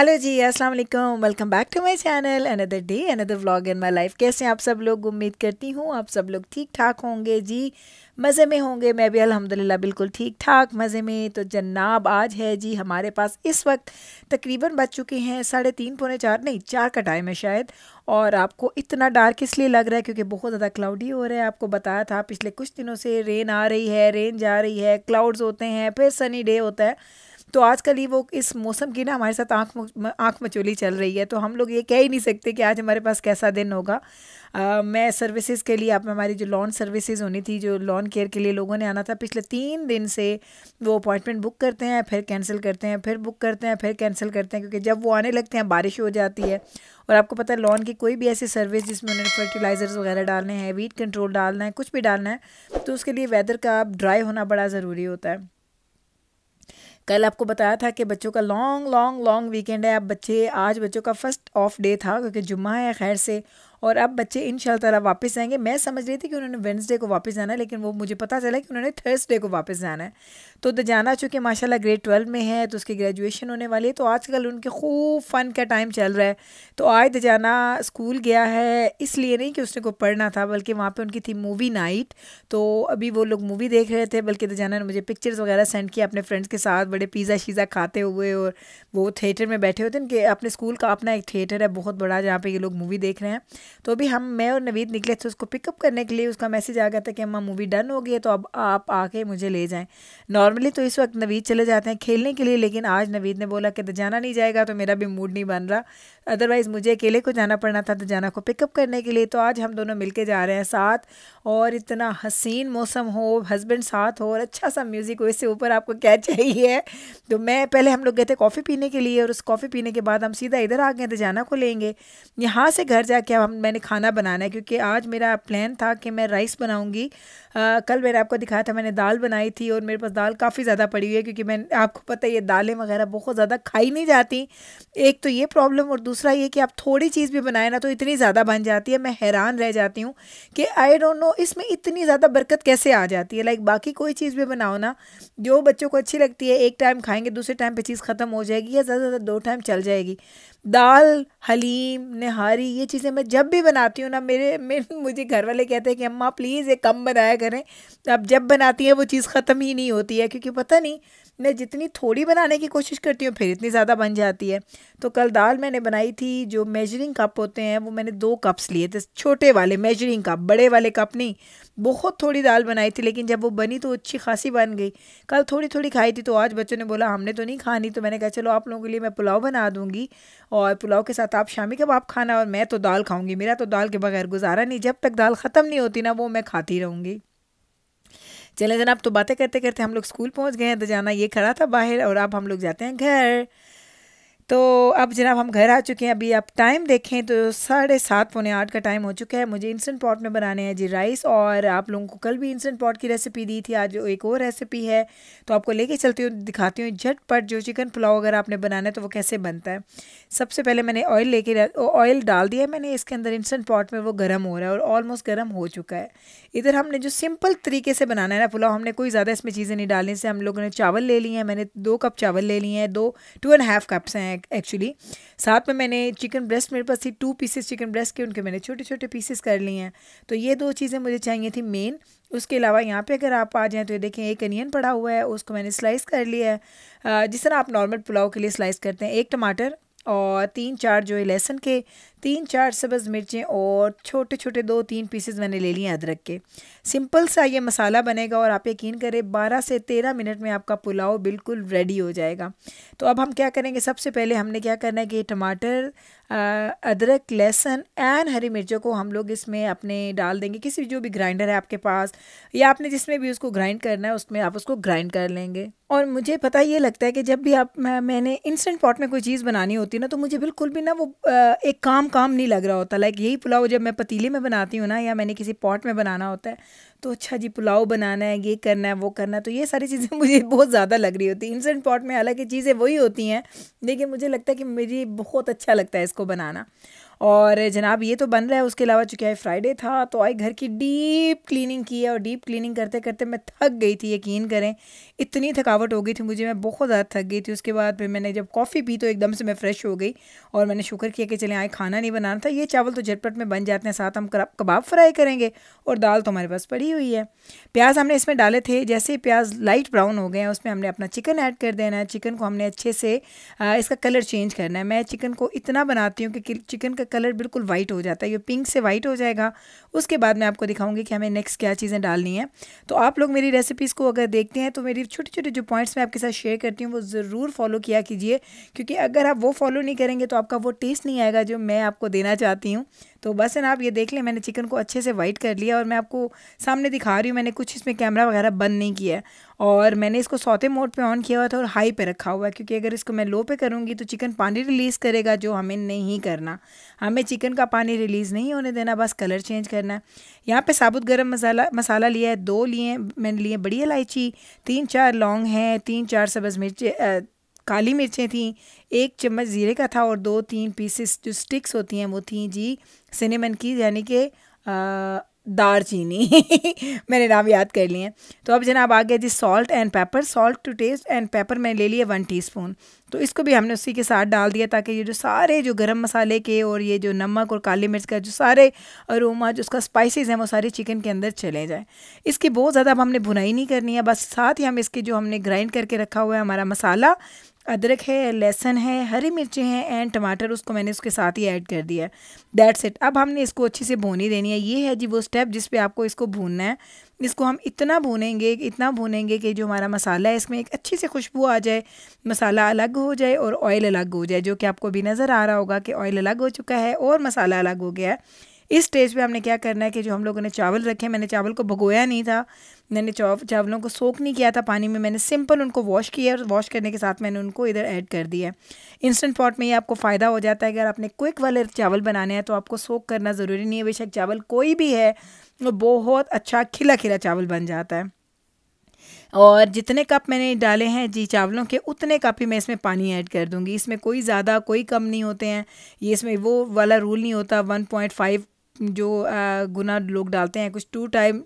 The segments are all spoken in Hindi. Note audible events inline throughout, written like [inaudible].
हेलो जी अस्सलाम वालेकुम welcome back to my channel another day another vlog in my life कैसे हैं आप सब लोग उम्मीद करती हूँ आप सब लोग ठीक ठाक होंगे जी मज़े में होंगे मैं भी अल्हम्दुलिल्लाह बिल्कुल ठीक ठाक मज़े में तो जनाब आज है जी हमारे पास इस वक्त तकरीबन बज चुके हैं साढ़े तीन पौने चार नहीं चार का टाइम है शायद और आपको इतना डार्क इसलिए लग रहा है क्योंकि बहुत ज़्यादा क्लाउडी हो रहा है आपको बताया था पिछले कुछ दिनों से रेन आ रही है रेन जा रही है क्लाउड्स होते हैं फिर सनी डे होता है तो आजकल ही वो इस मौसम की ना हमारे साथ आँख आँख मचोली चल रही है तो हम लोग ये कह ही नहीं सकते कि आज हमारे पास कैसा दिन होगा आ, मैं सर्विसेज के लिए आप हमारी जो लॉन सर्विसेज होनी थी जो लॉन केयर के लिए लोगों ने आना था पिछले तीन दिन से वो अपॉइंटमेंट बुक करते हैं फिर कैंसिल करते हैं फिर बुक करते हैं फिर कैंसिल करते हैं क्योंकि जब वो आने लगते हैं बारिश हो जाती है और आपको पता है लॉन की कोई भी ऐसी सर्विस जिसमें उन्होंने फर्टिलाइज़र्स वगैरह डालने हैं वीट कंट्रोल डालना है कुछ भी डालना है तो उसके लिए वेदर का ड्राई होना बड़ा ज़रूरी होता है कल आपको बताया था कि बच्चों का लॉन्ग लॉन्ग लॉन्ग वीकेंड है आप बच्चे आज बच्चों का फर्स्ट ऑफ डे था क्योंकि जुम्मा है खैर से और अब बच्चे इन ताला वापस आएंगे मैं समझ रही थी कि उन्होंने वेंसडे को वापस जाना है लेकिन वो मुझे पता चला कि उन्होंने थर्सडे को वापस जाना है तो, तो जाना चूँकि माशा ग्रेड ट्वेल्व में है तो उसकी ग्रेजुएशन होने वाली है तो आजकल उनके खूब फ़न का टाइम चल रहा है तो आज दजाना स्कूल गया है इसलिए नहीं कि उसने को पढ़ना था बल्कि वहाँ पर उनकी थी मूवी नाइट तो अभी वो लोग मूवी देख रहे थे बल्कि दजाना तो ने मुझे पिक्चर्स वगैरह सेंड किया अपने फ्रेंड्स के साथ बड़े पिज़्ज़ा शीज़ा खाते हुए और वो थिएटर में बैठे हुए थे उनके अपने स्कूल का अपना एक थिएटर है बहुत बड़ा जहाँ पर ये लोग मूवी देख रहे हैं तो अभी हम मैं और नवीद निकले थे उसको पिकअप करने के लिए उसका मैसेज आ गया था कि अम्मा मूवी डन हो गई है तो अब आप आके मुझे ले जाएं नॉर्मली तो इस वक्त नवीद चले जाते हैं खेलने के लिए लेकिन आज नवीद ने बोला कि जाना नहीं जाएगा तो मेरा भी मूड नहीं बन रहा अदरवाइज़ मुझे अकेले को जाना पड़ना था दजाना तो को पिकअप करने के लिए तो आज हम दोनों मिल जा रहे हैं साथ और इतना हसीन मौसम हो हस्बैंड साथ हो और अच्छा सा म्यूज़िक हो इससे ऊपर आपको क्या चाहिए तो मैं पहले हम लोग गए थे कॉफ़ी पीने के लिए और उस कॉफ़ी पीने के बाद हम सीधा इधर आ गए दजाना को लेंगे यहाँ से घर जाके हम मैंने खाना बनाना है क्योंकि आज मेरा प्लान था कि मैं राइस बनाऊँगी कल मैंने आपको दिखाया था मैंने दाल बनाई थी और मेरे पास दाल काफ़ी ज़्यादा पड़ी हुई है क्योंकि मैं आपको पता है ये दालें वगैरह बहुत ज़्यादा खाई नहीं जाती एक तो ये प्रॉब्लम और दूसरा ये कि आप थोड़ी चीज़ भी बनाए ना तो इतनी ज़्यादा बन जाती है मैं हैरान रह जाती हूँ कि आई डोंट नो इसमें इतनी ज़्यादा बरकत कैसे आ जाती है लाइक बाकी कोई चीज़ भी बनाओ ना जो बच्चों को अच्छी लगती है एक टाइम खाएंगे दूसरे टाइम पर चीज़ ख़त्म हो जाएगी या ज़्यादा से ज़्यादा दो टाइम चल जाएगी दाल हलीम नहारी ये चीज़ें मैं जब भी बनाती हूँ ना मेरे मेरे मुझे घर वाले कहते हैं कि अम्मा प्लीज़ ये कम बनाया करें अब जब बनाती हैं वो चीज़ ख़त्म ही नहीं होती है क्योंकि पता नहीं मैं जितनी थोड़ी बनाने की कोशिश करती हूँ फिर इतनी ज़्यादा बन जाती है तो कल दाल मैंने बनाई थी जो मेजरिंग कप होते हैं वो मैंने दो कप्स लिए थे छोटे वाले मेजरिंग कप बड़े वाले कप नहीं बहुत थोड़ी दाल बनाई थी लेकिन जब वो बनी तो अच्छी खासी बन गई कल थोड़ी थोड़ी खाई थी तो आज बच्चों ने बोला हमने तो नहीं खानी तो मैंने कहा चलो आप लोगों के लिए मैं पुलाव बना दूँगी और पुलाव के साथ आप शामी कबाब खाना और मैं तो दाल खाऊंगी मेरा तो दाल के बगैर गुजारा नहीं जब तक दाल ख़त्म नहीं होती ना वो मैं खाती रहूँगी चले जनाब तो बातें करते करते हम लोग स्कूल पहुँच गए हैं तो जाना ये खड़ा था बाहर और अब हम लोग जाते हैं घर तो अब जनाब हम घर आ चुके हैं अभी आप टाइम देखें तो साढ़े सात पौने आठ का टाइम हो चुका है मुझे इंस्टेंट पॉट में बनाने हैं जी राइस और आप लोगों को कल भी इंस्टेंट पॉट की रेसिपी दी थी आज एक और रेसिपी है तो आपको लेके चलती हूँ दिखाती हूँ झटपट जो चिकन पुलाव अगर आपने बनाना है तो वो कैसे बनता है सबसे पहले मैंने ऑयल लेके ऑयल डाल दिया है मैंने इसके अंदर इंस्टेंट पॉट में वो गर्म हो रहा है और ऑलमोस्ट गर्म हो चुका है इधर हमने जो सिंपल तरीके से बनाना है ना पुलाव हमने कोई ज़्यादा इसमें चीज़ें नहीं डालनी से हम लोगों ने चावल ले लिए हैं मैंने दो कप चावल ले लिए हैं दो टू एंड हाफ कप्स हैं एक्चुअली साथ में मैंने चिकन ब्रेस्ट मेरे पास थी टू पीसेस चिकन ब्रेस्ट के उनके मैंने छोटे छोटे पीसेस कर लिए हैं तो ये दो चीज़ें मुझे चाहिए थी मेन उसके अलावा यहाँ पे अगर आप आ जाएँ तो ये देखें एक अनियन पड़ा हुआ है उसको मैंने स्लाइस कर लिया है जिस तरह आप नॉर्मल पुलाव के लिए स्लाइस करते हैं एक टमाटर और तीन चार जो है लहसन के तीन चार सब्ज़ मिर्चें और छोटे छोटे दो तीन पीसेस मैंने ले लिए अदरक के सिंपल सा ये मसाला बनेगा और आप यकीन करें बारह से तेरह मिनट में आपका पुलाव बिल्कुल रेडी हो जाएगा तो अब हम क्या करेंगे सबसे पहले हमने क्या करना है कि टमाटर अदरक लहसुन एंड हरी मिर्चों को हम लोग इसमें अपने डाल देंगे किसी जो भी ग्राइंडर है आपके पास या आपने जिसमें भी उसको ग्राइंड करना है उसमें आप उसको ग्राइंड कर लेंगे और मुझे पता ये लगता है कि जब भी आप मैं, मैंने इंस्टेंट पॉट में कोई चीज़ बनानी होती है ना तो मुझे बिल्कुल भी ना वो एक काम काम नहीं लग रहा होता लाइक यही पुलाव जब मैं पतीले में बनाती हूँ ना या मैंने किसी पॉट में बनाना होता है तो अच्छा जी पुलाव बनाना है ये करना है वो करना है तो ये सारी चीज़ें [laughs] मुझे बहुत ज़्यादा लग रही होती है इंस्टेंट पॉट में हालांकि चीज़ें वही होती हैं लेकिन मुझे लगता है कि मुझे बहुत अच्छा लगता है इसको बनाना और जनाब ये तो बन रहा है उसके अलावा चूँकि आई फ्राइडे था तो आई घर की डीप क्लीनिंग की है और डीप क्लीनिंग करते करते मैं थक गई थी यकीन करें इतनी थकावट हो गई थी मुझे मैं बहुत ज़्यादा थक गई थी उसके बाद फिर मैंने जब कॉफ़ी पी तो एकदम से मैं फ्रेश हो गई और मैंने शुक्र किया कि चले आए खाना नहीं बनाना था ये चावल तो झटपट में बन जाते हैं साथ हम कबाब फ्राई करेंगे और दाल तो हमारे पास पड़ी हुई है प्याज हमने इसमें डाले थे जैसे ही प्याज लाइट ब्राउन हो गए हैं उसमें हमने अपना चिकन ऐड कर देना है चिकन को हमने अच्छे से इसका कलर चेंज करना है मैं चिकन को इतना बनाती हूँ कि चिकन का कलर बिल्कुल वाइट हो जाता है ये पिंक से वाइट हो जाएगा उसके बाद मैं आपको दिखाऊंगी कि हमें नेक्स्ट क्या चीज़ें डालनी है तो आप लोग मेरी रेसिपीज़ को अगर देखते हैं तो मेरी छोटे छोटे जो पॉइंट्स मैं आपके साथ शेयर करती हूँ वो ज़रूर फॉलो किया कीजिए क्योंकि अगर आप वो फॉलो नहीं करेंगे तो आपका वो टेस्ट नहीं आएगा जो मैं आपको देना चाहती हूँ तो बस है ना आप ये देख लें मैंने चिकन को अच्छे से वाइट कर लिया और मैं आपको सामने दिखा रही हूँ मैंने कुछ इसमें कैमरा वगैरह बंद नहीं किया है और मैंने इसको सौते मोड पे ऑन किया हुआ था और हाई पे रखा हुआ है क्योंकि अगर इसको मैं लो पे करूँगी तो चिकन पानी रिलीज़ करेगा जो हमें नहीं करना हमें चिकन का पानी रिलीज़ नहीं होने देना बस कलर चेंज करना है यहाँ पर साबुत गर्म मसाला मसाला लिया है दो लिए मैंने लिए बड़ी इलायची तीन चार लौंग हैं तीन चार सब्ज़ मिर्ची काली मिर्चें थी एक चम्मच ज़ीरे का था और दो तीन पीसेस जो स्टिक्स होती हैं वो थी जी सिनेमन की यानी कि दारचीनी [laughs] मैंने नाम याद कर लिए हैं तो अब जनाब आ गया जी salt and pepper salt to taste and pepper मैंने ले लिया वन टीस्पून तो इसको भी हमने उसी के साथ डाल दिया ताकि ये जो सारे जो गरम मसाले के और ये जो नमक और काली मिर्च का जो सारे अरोमा जो उसका स्पाइसेस हैं वो सारे चिकन के अंदर चले जाएँ इसकी बहुत ज़्यादा अब हमने भुनाई नहीं करनी है बस साथ ही हम इसके जो हमने ग्राइंड करके रखा हुआ है हमारा मसाला अदरक है लहसुन है हरी मिर्ची हैं एंड टमाटर उसको मैंने उसके साथ ही ऐड कर दिया दैट्स इट अब हमने इसको अच्छे से भूनी देनी है ये है जी वो स्टेप जिस पे आपको इसको भूनना है इसको हम इतना भूनेंगे इतना भूनेंगे कि जो हमारा मसाला है इसमें एक अच्छी सी खुशबू आ जाए मसाला अलग हो जाए और ऑयल अलग हो जाए जो कि आपको भी नज़र आ रहा होगा कि ऑयल अलग हो चुका है और मसाला अलग हो गया है इस स्टेज पे हमने क्या करना है कि जो हम लोगों ने चावल रखे मैंने चावल को भगोया नहीं था मैंने चावलों को सोख नहीं किया था पानी में मैंने सिंपल उनको वॉश किया और वॉश करने के साथ मैंने उनको इधर ऐड कर दिया है इंस्टेंट पॉट में ये आपको फ़ायदा हो जाता है अगर आपने क्विक वाले चावल बनाने हैं तो आपको सोख करना ज़रूरी नहीं है बेशक चावल कोई भी है वो बहुत अच्छा खिला खिला चावल बन जाता है और जितने कप मैंने डाले हैं जी चावलों के उतने कप ही मैं इसमें पानी ऐड कर दूंगी इसमें कोई ज़्यादा कोई कम नहीं होते हैं ये इसमें वो वाला रूल नहीं होता वन पॉइंट फाइव जो गुना लोग डालते हैं कुछ टू टाइम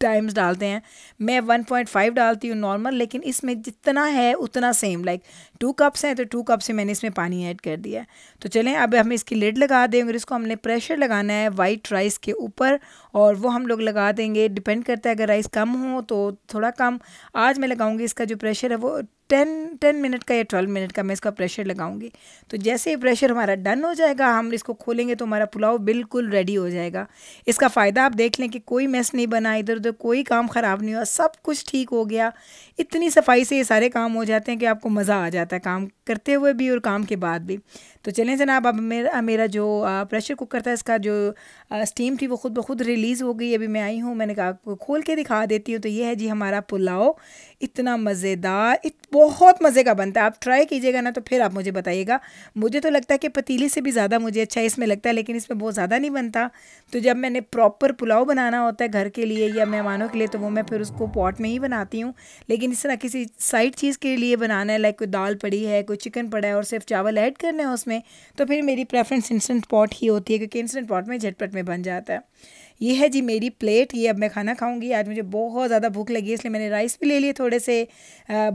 टाइम्स डालते हैं मैं वन पॉइंट फाइव डालती हूँ नॉर्मल लेकिन इसमें जितना है उतना सेम लाइक टू कप्स हैं तो टू कप से मैंने इसमें पानी ऐड कर दिया तो चलें अब हम इसकी लेड लगा देंगे और इसको हमने प्रेशर लगाना है वाइट राइस के ऊपर और वो हम लोग लगा देंगे डिपेंड करता है अगर राइस कम हो तो थोड़ा कम आज मैं लगाऊंगी इसका जो प्रेशर है वो टेन टेन मिनट का या ट्वेल्व मिनट का मैं इसका प्रेशर लगाऊंगी तो जैसे ही प्रेशर हमारा डन हो जाएगा हम इसको खोलेंगे तो हमारा पुलाव बिल्कुल रेडी हो जाएगा इसका फ़ायदा आप देख लें कि कोई मैस नहीं बना इधर उधर कोई काम ख़राब नहीं हुआ सब कुछ ठीक हो गया इतनी सफाई से ये सारे काम हो जाते हैं कि आपको मज़ा आ जाता है काम करते हुए भी और काम के बाद भी तो चलें जनाब अब मेरा मेरा जो प्रेशर कुकर था इसका जो स्टीम थी वो खुद ब खुद रिलीज़ हो गई अभी मैं आई हूँ मैंने कहा खोल के दिखा देती हूँ तो ये है जी हमारा पुलाव इतना मज़ेदार इत, बहुत मज़े का बनता है आप ट्राई कीजिएगा ना तो फिर आप मुझे बताइएगा मुझे तो लगता है कि पतीली से भी ज़्यादा मुझे अच्छा इसमें लगता है लेकिन इसमें बहुत ज़्यादा नहीं बनता तो जब मैंने प्रॉपर पुलाव बनाना होता है घर के लिए या मेहमानों के लिए तो वो मैं फिर उसको पॉट में ही बनाती हूँ लेकिन इस तरह किसी साइड चीज़ के लिए बनाना है लाइक कोई दाल पड़ी है को चिकन पड़ा है और सिर्फ चावल ऐड करना है उसमें तो फिर मेरी प्रेफरेंस इंस्टेंट पॉट ही होती है क्योंकि इंस्टेंट पॉट में झटपट में बन जाता है ये है जी मेरी प्लेट ये अब मैं खाना खाऊंगी आज मुझे बहुत ज़्यादा भूख लगी इसलिए मैंने राइस भी ले लिए थोड़े से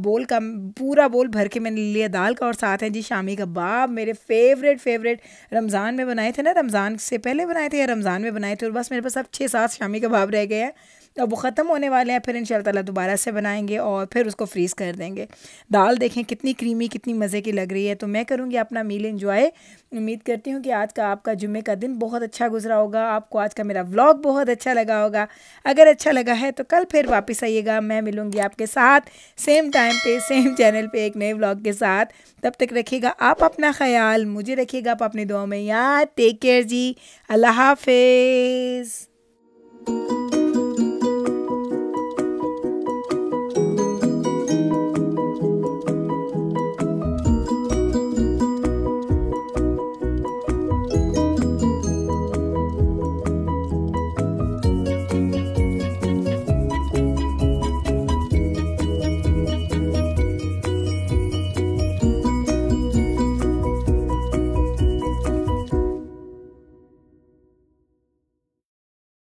बोल का पूरा बोल भर के मैंने लिया दाल का और साथ है जी शामी कबाब मेरे फेवरेट फेवरेट रमज़ान में बनाए थे ना रमज़ान से पहले बनाए थे या रमज़ान में बनाए थे और बस मेरे पास अब छः सात शामी कबाब रह गए हैं अब वो ख़त्म होने वाले हैं फिर इन ताला दोबारा से बनाएंगे और फिर उसको फ्रीज़ कर देंगे दाल देखें कितनी क्रीमी कितनी मज़े की लग रही है तो मैं करूँगी अपना मील इन्जॉय उम्मीद करती हूँ कि आज का आपका जुम्मे का दिन बहुत अच्छा गुजरा होगा आपको आज का मेरा व्लॉग बहुत अच्छा लगा होगा अगर अच्छा लगा है तो कल फिर वापस आइएगा मैं मिलूँगी आपके साथ सेम टाइम पर सेम चैनल पर एक नए व्लॉग के साथ तब तक रखिएगा आप अपना ख्याल मुझे रखिएगा आप अपनी दुआ में याद टेक केयर जी अल्लाह हाफिज़